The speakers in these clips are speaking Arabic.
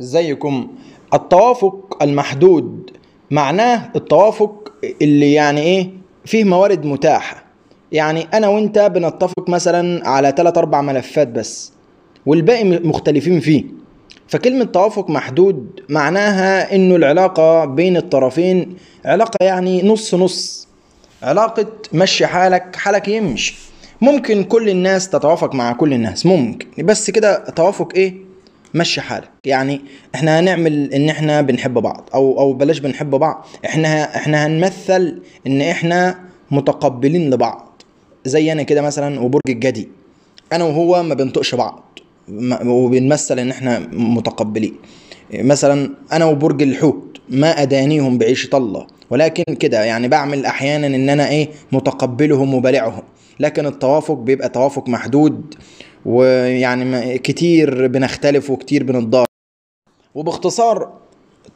ازيكم التوافق المحدود معناه التوافق اللي يعني ايه فيه موارد متاحة يعني انا وانت بنتفق مثلا على 3 اربع ملفات بس والباقي مختلفين فيه فكلمة توافق محدود معناها انه العلاقة بين الطرفين علاقة يعني نص نص علاقة مشي حالك حالك يمشي ممكن كل الناس تتوافق مع كل الناس ممكن بس كده توافق ايه مشي حالك يعني احنا هنعمل ان احنا بنحب بعض او او بلاش بنحب بعض احنا احنا هنمثل ان احنا متقبلين لبعض زي انا كده مثلا وبرج الجدي انا وهو ما بنطقش بعض وبنمثل ان احنا متقبلين مثلا انا وبرج الحوت ما ادانيهم بعيشة الله ولكن كده يعني بعمل احيانا ان انا ايه متقبلهم وبلعهم لكن التوافق بيبقى توافق محدود ويعني كتير بنختلف وكتير بنتضارب وباختصار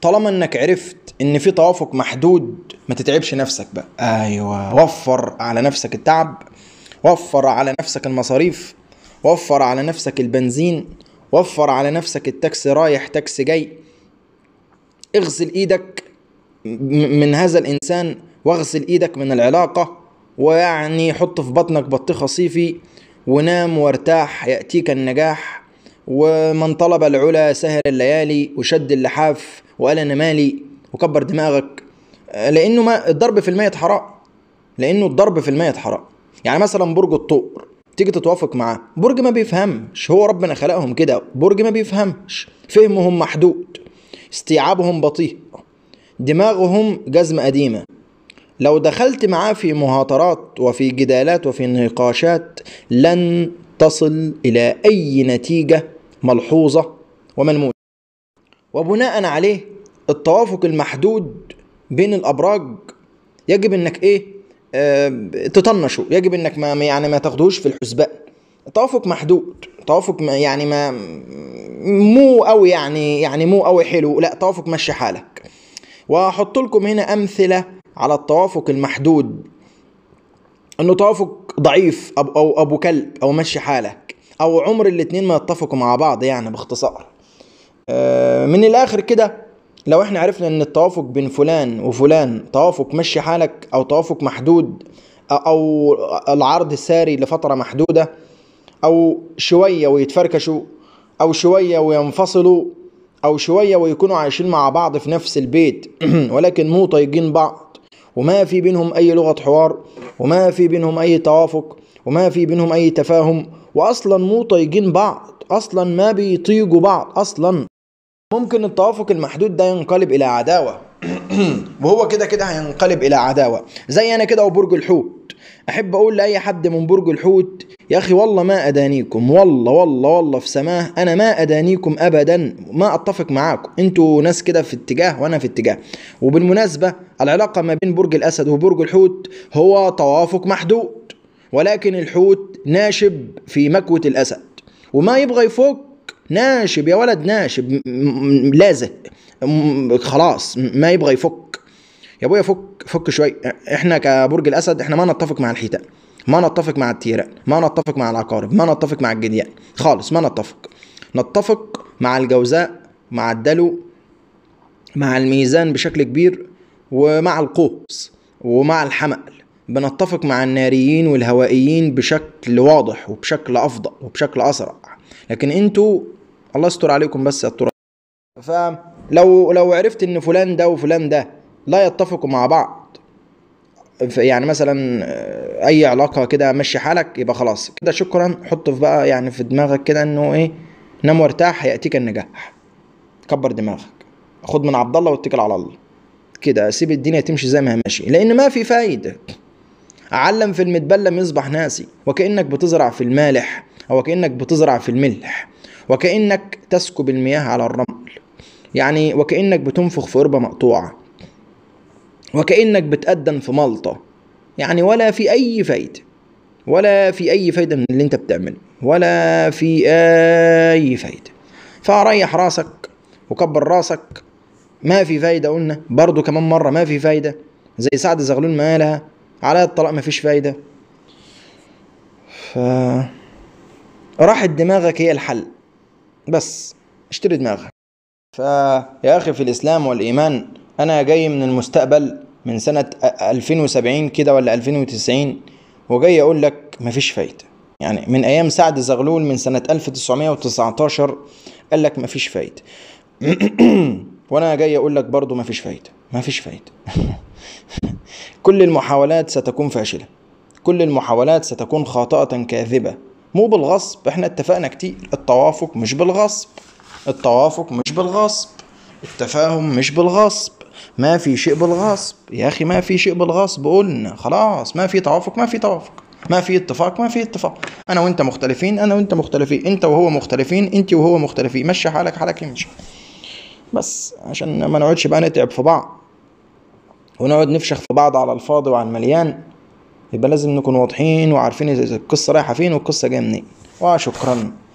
طالما انك عرفت ان في توافق محدود ما تتعبش نفسك بقى ايوه وفر على نفسك التعب وفر على نفسك المصاريف وفر على نفسك البنزين وفر على نفسك التاكسي رايح تاكسي جاي اغسل ايدك من هذا الانسان واغسل ايدك من العلاقه ويعني حط في بطنك بطيخه صيفي ونام وارتاح يأتيك النجاح ومن طلب العلا سهر الليالي وشد اللحاف وقال أنا مالي وكبر دماغك لأنه ما الضرب في الميت حرام لأنه الضرب في الميت حرام يعني مثلا برج الطور تيجي تتوافق معاه برج ما بيفهمش هو ربنا خلقهم كده برج ما بيفهمش فهمهم محدود استيعابهم بطيء دماغهم جزمة قديمة لو دخلت معاه في مهاترات وفي جدالات وفي نقاشات لن تصل الى اي نتيجه ملحوظه وملموسه وبناء عليه التوافق المحدود بين الابراج يجب انك ايه آه تطنشه يجب انك ما يعني ما تاخدهوش في الحسبان توافق محدود توافق يعني ما مو قوي يعني يعني مو قوي حلو لا توافق مشي حالك واحط لكم هنا امثله على التوافق المحدود انه توافق ضعيف او ابو كلب او مشي حالك او عمر الاتنين ما يتفقوا مع بعض يعني باختصار آه، من الاخر كده لو احنا عرفنا ان التوافق بين فلان وفلان توافق مشي حالك او توافق محدود او العرض الساري لفتره محدوده او شويه ويتفركشوا او شويه وينفصلوا او شويه ويكونوا عايشين مع بعض في نفس البيت ولكن مو طايقين بعض وما في بينهم أي لغة حوار وما في بينهم أي توافق وما في بينهم أي تفاهم وأصلا مو طايقين بعض أصلا ما بيطيقوا بعض أصلا ممكن التوافق المحدود ده ينقلب إلى عداوة وهو كده كده هينقلب إلى عداوة زي أنا كده وبرج الحوت أحب أقول لأي حد من برج الحوت يا أخي والله ما أدانيكم والله والله والله في سماه أنا ما أدانيكم أبدا ما أتفق معاكم أنتوا ناس كده في اتجاه وأنا في اتجاه وبالمناسبة العلاقة ما بين برج الأسد وبرج الحوت هو توافق محدود ولكن الحوت ناشب في مكوة الأسد وما يبغى يفك ناشب يا ولد ناشب لازق خلاص ما يبغى يفك يا ابويا فك فك شوي احنا كبرج الاسد احنا ما نتفق مع الحيتان ما نتفق مع التيران ما نتفق مع العقارب ما نتفق مع الجديان خالص ما نتفق نتفق مع الجوزاء مع الدلو مع الميزان بشكل كبير ومع القوس ومع الحمل بنتفق مع الناريين والهوائيين بشكل واضح وبشكل افضل وبشكل اسرع لكن انتوا الله يستر عليكم بس يا التراب فلو لو عرفت ان فلان ده وفلان ده لا يتفقوا مع بعض يعني مثلا اي علاقه كده مشي حالك يبقى خلاص كده شكرا حط في بقى يعني في دماغك كده انه ايه نام وارتاح هياتيك النجاح كبر دماغك خد من عبد الله واتكل على الله كده سيب الدنيا تمشي زي ما هي ماشيه لان ما في فايده علم في المتبلة يصبح ناسي وكانك بتزرع في المالح او كانك بتزرع في الملح وكانك تسكب المياه على الرمل يعني وكانك بتنفخ في قربه مقطوعه وكانك بتقدم في ملطه يعني ولا في أي فايدة ولا في أي فايدة من اللي أنت بتعمله ولا في أي فايدة فريح راسك وكبر راسك ما في فايدة قلنا برضو كمان مرة ما في فايدة زي سعد زغلول ما قالها على الطلاق ما فيش فايدة ف راحت دماغك هي الحل بس اشتري دماغك فيا أخي في الإسلام والإيمان أنا جاي من المستقبل من سنة 2070 كده ولا 2090 وجاي يقول لك مفيش فايدة يعني من أيام سعد زغلول من سنة 1919 قال لك مفيش فايدة وأنا جاي أقول لك برضو مفيش فايدة مفيش فايدة كل المحاولات ستكون فاشلة كل المحاولات ستكون خاطئة كاذبة مو بالغصب احنا اتفقنا كتير التوافق مش بالغصب التوافق مش بالغصب التفاهم مش بالغصب ما في شيء بالغصب يا اخي ما في شيء بالغصب قلنا خلاص ما في توافق ما في توافق ما في اتفاق ما في اتفاق انا وانت مختلفين انا وانت مختلفين انت وهو مختلفين انت وهو مختلفين مشي حالك حالك يمشي بس عشان ما نقعدش بقى نتعب في بعض ونقعد نفشخ في بعض على الفاضي وعلى المليان يبقى لازم نكون واضحين وعارفين القصه رايحه فين والقصه جايه منين وشكرا